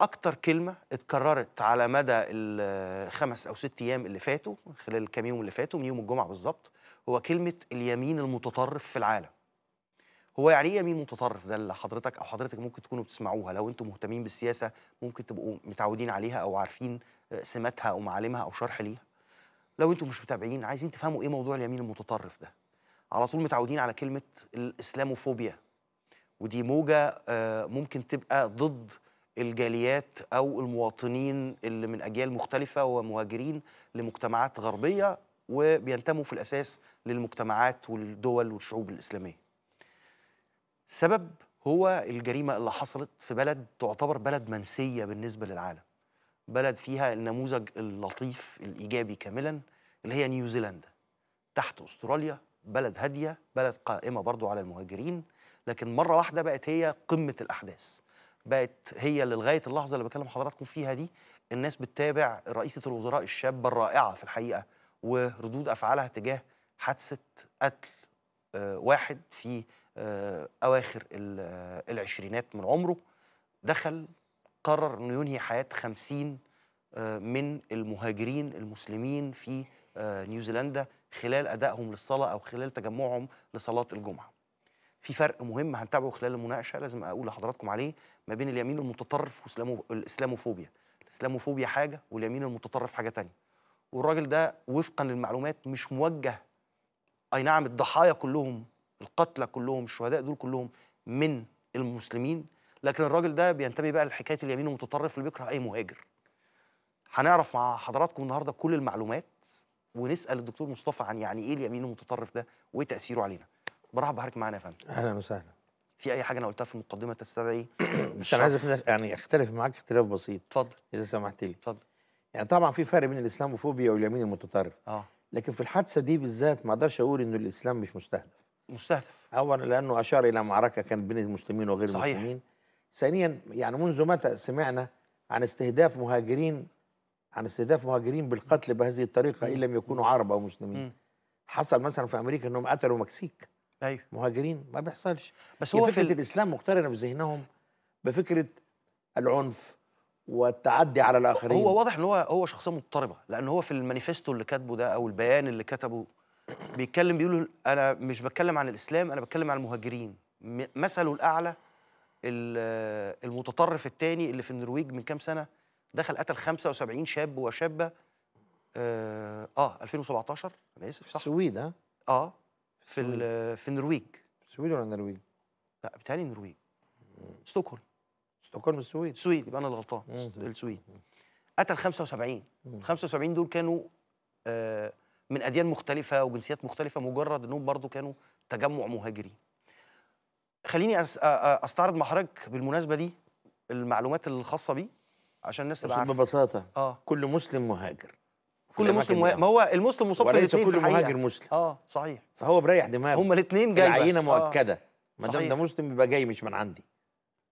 اكتر كلمه اتكررت على مدى الخمس او ست ايام اللي فاتوا خلال الكام يوم اللي فاتوا من يوم الجمعه بالظبط هو كلمه اليمين المتطرف في العالم هو يعني ايه يمين متطرف ده اللي حضرتك او حضرتك ممكن تكونوا بتسمعوها لو انتم مهتمين بالسياسه ممكن تبقوا متعودين عليها او عارفين آه، سماتها او معالمها او شرح ليها لو انتم مش متابعين عايزين تفهموا ايه موضوع اليمين المتطرف ده على طول متعودين على كلمه الاسلاموفوبيا ودي موجه آه، ممكن تبقى ضد الجاليات او المواطنين اللي من اجيال مختلفه ومهاجرين لمجتمعات غربيه وبينتموا في الاساس للمجتمعات والدول والشعوب الاسلاميه. سبب هو الجريمه اللي حصلت في بلد تعتبر بلد منسيه بالنسبه للعالم. بلد فيها النموذج اللطيف الايجابي كاملا اللي هي نيوزيلندا. تحت استراليا بلد هاديه، بلد قائمه برضو على المهاجرين، لكن مره واحده بقت هي قمه الاحداث. بقت هي اللي لغايه اللحظه اللي بكلم حضراتكم فيها دي الناس بتتابع رئيسه الوزراء الشابه الرائعه في الحقيقه وردود افعالها تجاه حادثه قتل آه، واحد في آه، اواخر آه، العشرينات من عمره دخل قرر انه ينهي حياه 50 من المهاجرين المسلمين في نيوزيلندا خلال ادائهم للصلاه او خلال تجمعهم لصلاه الجمعه في فرق مهم هنتابعه خلال المناقشه لازم اقول لحضراتكم عليه ما بين اليمين المتطرف والاسلاموفوبيا الاسلاموفوبيا حاجه واليمين المتطرف حاجه تانية والراجل ده وفقا للمعلومات مش موجه اي نعم الضحايا كلهم القتلى كلهم الشهداء دول كلهم من المسلمين لكن الراجل ده بينتمي بقى لحكايه اليمين المتطرف اللي بيكره اي مهاجر هنعرف مع حضراتكم النهارده كل المعلومات ونسال الدكتور مصطفى عن يعني ايه اليمين المتطرف ده وايه تاثيره علينا برحب بحضرتك معانا يا فندم اهلا وسهلا في اي حاجه انا قلتها في المقدمه تستدعي بس انا عايز يعني اختلف معاك اختلاف بسيط اتفضل اذا سمحت لي اتفضل يعني طبعا في فرق بين الاسلاموفوبيا واليمين المتطرف اه لكن في الحادثه دي بالذات ما اقدرش اقول انه الاسلام مش مستهدف مستهدف اولا لانه اشار الى معركه كانت بين المسلمين وغير صحيح. المسلمين ثانيا يعني منذ متى سمعنا عن استهداف مهاجرين عن استهداف مهاجرين بالقتل بهذه الطريقه ان لم يكونوا عرب او مسلمين م. حصل مثلا في امريكا انهم قتلوا مكسيك ايوه مهاجرين ما بيحصلش بس يعني هو فكره الاسلام مقترنه في ذهنهم بفكره العنف والتعدي على الاخرين هو واضح ان هو هو شخصيه مضطربه لان هو في المانيفستو اللي كاتبه ده او البيان اللي كتبه بيتكلم بيقول انا مش بتكلم عن الاسلام انا بتكلم عن المهاجرين مثله الاعلى المتطرف الثاني اللي في النرويج من كام سنه دخل قتل 75 شاب وشابه اه, آه 2017 انا اسف صح السويد اه في في النرويج سويد ولا النرويج؟ لا بتهيألي النرويج ستوكهولم ستوكهولم السويد السويد يبقى انا اللي غلطان السويد قتل 75 75 دول كانوا آه من اديان مختلفه وجنسيات مختلفه مجرد انهم برضو كانوا تجمع مهاجرين خليني استعرض مع حضرتك بالمناسبه دي المعلومات الخاصه بيه عشان الناس تبقى عارفه ببساطه اه كل مسلم مهاجر كل مسلم ما هو المسلم مصاب في الاثنين كل مهاجر مسلم اه صحيح فهو بريح دماغه هما الاثنين جايبه العينه آه. مؤكده ما دام ده مسلم يبقى جاي مش من عندي